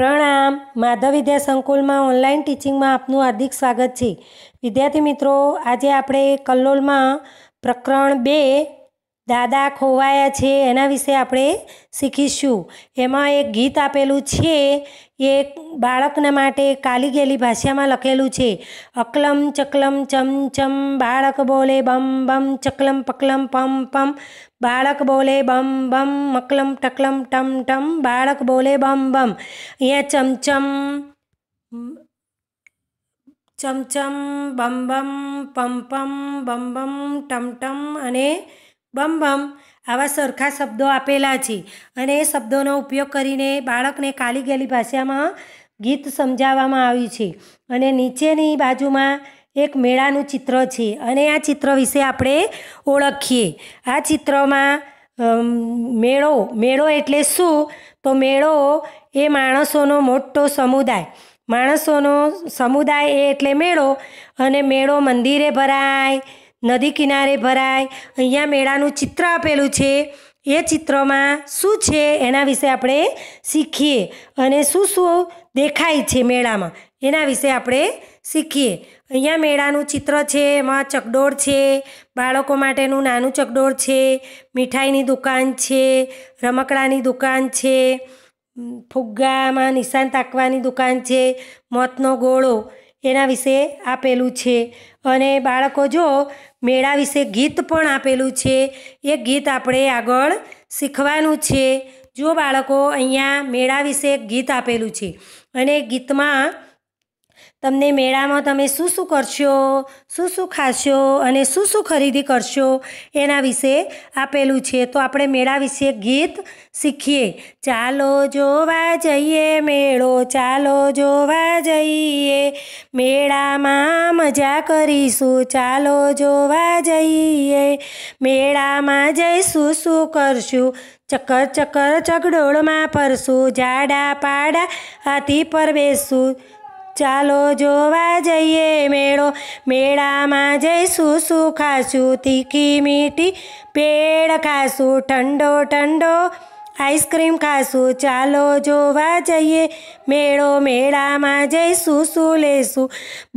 પ્રણામ માધવ વિદ્યા સંકુલમાં ઓનલાઈન ટીચિંગમાં આપનું હાર્દિક સ્વાગત છે વિદ્યાર્થી મિત્રો આજે આપણે કલ્લોલમાં પ્રકરણ બે દાદા ખોવાયા છે એના વિશે આપણે શીખીશું એમાં એક ગીત આપેલું છે એ બાળકને માટે કાલી ગયેલી ભાષામાં લખેલું છે અકલમ ચકલમ ચમ ચમ બાળક બોલે બમ બમ ચકલમ પકલમ પમ પમ બાળક બોલે બમ બમ મકલમ ટકલમ ટમ ટમ બાળક બોલે બમ બમ અહીંયા ચમચમ ચમચમ બમ બમ પમ પમ બમ બમ ટમ ટમ અને બમ બમ આવા સરખા શબ્દો આપેલા છે અને એ શબ્દોનો ઉપયોગ કરીને બાળકને કાલી ગયેલી ભાષામાં ગીત સમજાવવામાં આવ્યું છે અને નીચેની બાજુમાં એક મેળાનું ચિત્ર છે અને આ ચિત્ર વિશે આપણે ઓળખીએ આ ચિત્રમાં મેળો મેળો એટલે શું તો મેળો એ માણસોનો મોટો સમુદાય માણસોનો સમુદાય એ એટલે મેળો અને મેળો મંદિરે ભરાય નદી કિનારે ભરાય અહીંયા મેળાનું ચિત્ર આપેલું છે એ ચિત્રમાં શું છે એના વિશે આપણે શીખીએ અને શું શું દેખાય છે મેળામાં એના વિશે આપણે શીખીએ અહીંયા મેળાનું ચિત્ર છે એમાં ચકડોળ છે બાળકો માટેનું નાનું ચકડોળ છે મીઠાઈની દુકાન છે રમકડાની દુકાન છે ફુગ્ગામાં નિશાન તાકવાની દુકાન છે મોતનો ગોળો એના વિશે આપેલું છે અને બાળકો જો મેળા વિશે ગીત પણ આપેલું છે એ ગીત આપણે આગળ શીખવાનું છે જો બાળકો અહીંયા મેળા વિશે ગીત આપેલું છે અને ગીતમાં તમને મેળામાં તમે શું શું કરશો શું શું ખાશો અને શું શું ખરીદી કરશો એના વિશે આપેલું છે તો આપણે મેળા વિશે ગીત શીખીએ ચાલો જોવા જઈએ મેળો ચાલો જોવા જઈએ મેળામાં મજા કરીશું ચાલો જોવા જઈએ મેળામાં જઈશું શું કરશું ચક્કર ચક્કર ચગડોળમાં ફરશું જાડા પાડા હાથી પર બેસું ચાલો જોવા જઈએ મેળો મેળામાં જઈશું શું ખાશું તીખી મીઠી પેડ ખાશું ઠંડો ઠંડો આઈસ્ક્રીમ ખાશું ચાલો જોવા જઈએ મેળો મેળામાં જઈશું શું લેશું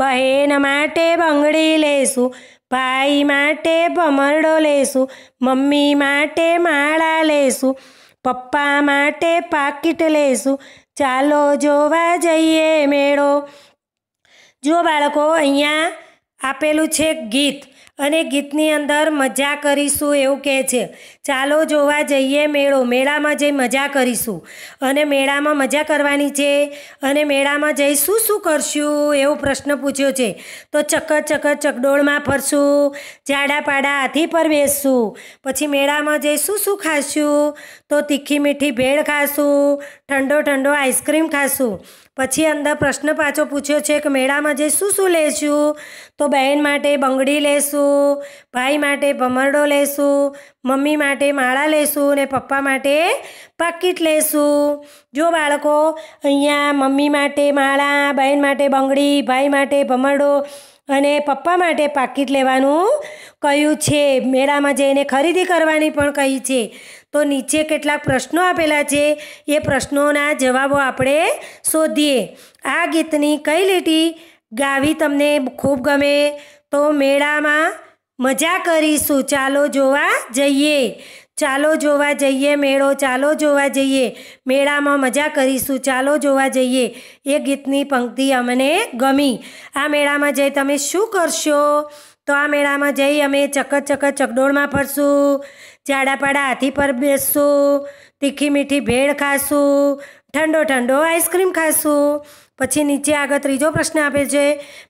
બહેન માટે બંગડી લેશું ભાઈ માટે ભમરડો લેશું મમ્મી માટે માળા લેશું પપ્પા માટે પાકીટ લેશું ચાલો જોવા જઈએ મેળો જો બાળકો અહીંયા આપેલું છે ગીત અને ગીતની અંદર મજા કરીશું એવું કહે છે ચાલો જોવા જઈએ મેળો મેળામાં જઈ મજા કરીશું અને મેળામાં મજા કરવાની છે અને મેળામાં જઈ શું શું કરશું એવો પ્રશ્ન પૂછ્યો છે તો ચક્કર ચક્કર ચકડોળમાં ફરશું જાડા પાડા હાથી પર બેસશું પછી મેળામાં જઈ શું શું ખાશું તો તીખી મીઠી ભેળ ખાશું ઠંડો ઠંડો આઈસ્ક્રીમ ખાશું પછી અંદર પ્રશ્ન પાછો પૂછ્યો છે કે મેળામાં જઈ શું શું લેશું તો બહેન માટે બંગડી લેશું ભાઈ માટે ભમરડો લઈશું મમ્મી માટે માળા લઈશું અને પપ્પા માટે પાકીટ લેશું જો બાળકો અહીંયા મમ્મી માટે માળા બહેન માટે બંગડી ભાઈ માટે ભમરડો અને પપ્પા માટે પાકીટ લેવાનું કહ્યું છે મેળામાં જઈને ખરીદી કરવાની પણ કહી છે તો નીચે કેટલાક પ્રશ્નો આપેલા છે એ પ્રશ્નોના જવાબો આપણે શોધીએ આ ગીતની કઈ લીટી ગાવી તમને ખૂબ ગમે તો મેળામાં મજા કરીશું ચાલો જોવા જઈએ ચાલો જોવા જઈએ મેળો ચાલો જોવા જઈએ મેળામાં મજા કરીશું ચાલો જોવા જઈએ એ ગીતની પંક્તિ અમને ગમી આ મેળામાં જઈ તમે શું કરશો તો આ મેળામાં જઈ અમે ચકર ચકર ચકડોળમાં ફરશું ઝાડાપાડા હાથી પર બેસશું તીખી મીઠી ભેળ ખાશું ઠંડો ઠંડો આઈસ્ક્રીમ ખાશું પછી નીચે આગળ ત્રીજો પ્રશ્ન આપે છે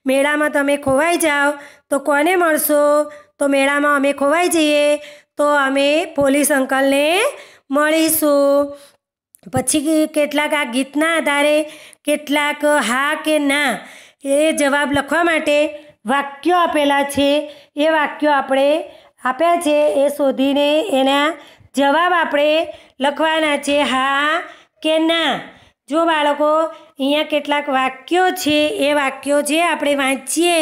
મેળામાં તમે ખોવાઈ જાઓ તો કોને મળશો તો મેળામાં અમે ખોવાઈ જઈએ તો અમે પોલીસ અંકલને મળીશું પછી કેટલાક આ ગીતના આધારે કેટલાક હા કે ના એ જવાબ લખવા માટે વાક્યો આપેલા છે એ વાક્યો આપણે આપ્યા છે એ શોધીને એના જવાબ આપણે લખવાના છે હા કે ના જો બાળકો અહીંયા કેટલાક વાક્યો છે એ વાક્યો જે આપણે વાંચીએ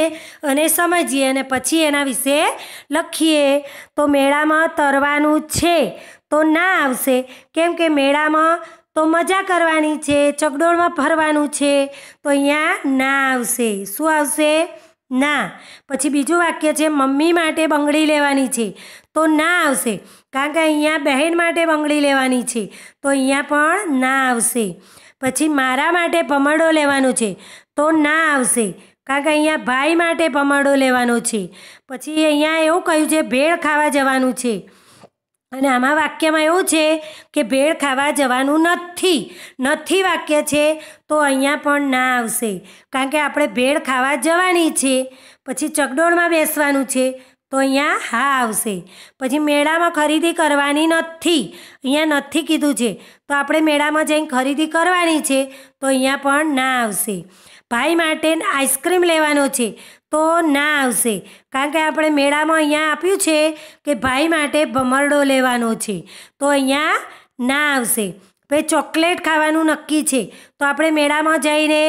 અને સમજીએ અને પછી એના વિશે લખીએ તો મેળામાં તરવાનું છે તો ના આવશે કેમ કે મેળામાં તો મજા કરવાની છે ચગડોળમાં ફરવાનું છે તો અહીંયા ના આવશે શું આવશે ના પછી બીજું વાક્ય છે મમ્મી માટે બંગડી લેવાની છે તો ના આવશે કારણ કે અહીંયા બહેન માટે બંગડી લેવાની છે તો અહીંયા પણ ના આવશે પછી મારા માટે પમરડો લેવાનો છે તો ના આવશે કારણ કે અહીંયા ભાઈ માટે પમરડો લેવાનો છે પછી અહીંયા એવું કહ્યું છે ભેળ ખાવા જવાનું છે અને આમાં વાક્યમાં એવું છે કે ભેળ ખાવા જવાનું નથી નથી વાક્ય છે તો અહીંયા પણ ના આવશે કારણ કે આપણે ભેળ ખાવા જવાની છે પછી ચકડોળમાં બેસવાનું છે તો અહીંયા હા આવશે પછી મેળામાં ખરીદી કરવાની નથી અહીંયા નથી કીધું છે તો આપણે મેળામાં જઈને ખરીદી કરવાની છે તો અહીંયા પણ ના આવશે ભાઈ માટે આઈસ્ક્રીમ લેવાનો છે તો ના આવશે કારણ કે આપણે મેળામાં અહીંયા આપ્યું છે કે ભાઈ માટે ભમરડો લેવાનો છે તો અહીંયા ના આવશે ભાઈ ચોકલેટ ખાવાનું નક્કી છે તો આપણે મેળામાં જઈને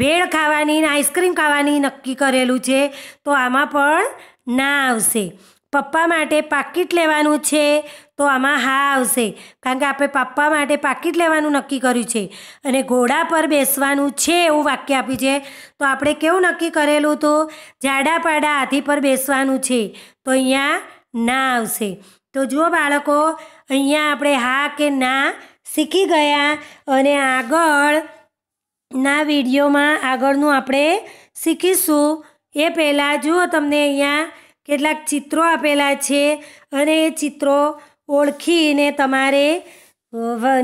ભેળ ખાવાની ને આઈસ્ક્રીમ ખાવાની નક્કી કરેલું છે તો આમાં પણ ના આવશે પપ્પા માટે પાકીટ લેવાનું છે તો આમાં હા આવશે કારણ કે આપણે પપ્પા માટે પાકીટ લેવાનું નક્કી કર્યું છે અને ઘોડા પર બેસવાનું છે એવું વાક્ય આપ્યું છે તો આપણે કેવું નક્કી કરેલું હતું જાડા પાડા હાથી પર બેસવાનું છે તો અહીંયા ના આવશે તો જુઓ બાળકો અહીંયા આપણે હા કે ના શીખી ગયા અને આગળ ના વિડીયોમાં આગળનું આપણે શીખીશું એ પહેલાં જુઓ તમને અહીંયા કેટલાક ચિત્રો આપેલા છે અને એ ચિત્રો ઓળખીને તમારે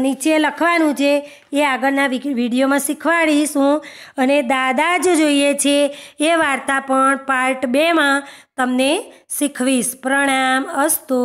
નીચે લખવાનું છે એ આગળના વિડીયોમાં શીખવાડીશ હું અને દાદા જ જોઈએ છે એ વાર્તા પણ પાર્ટ બેમાં તમને શીખવીશ પ્રણામ અસ્તુ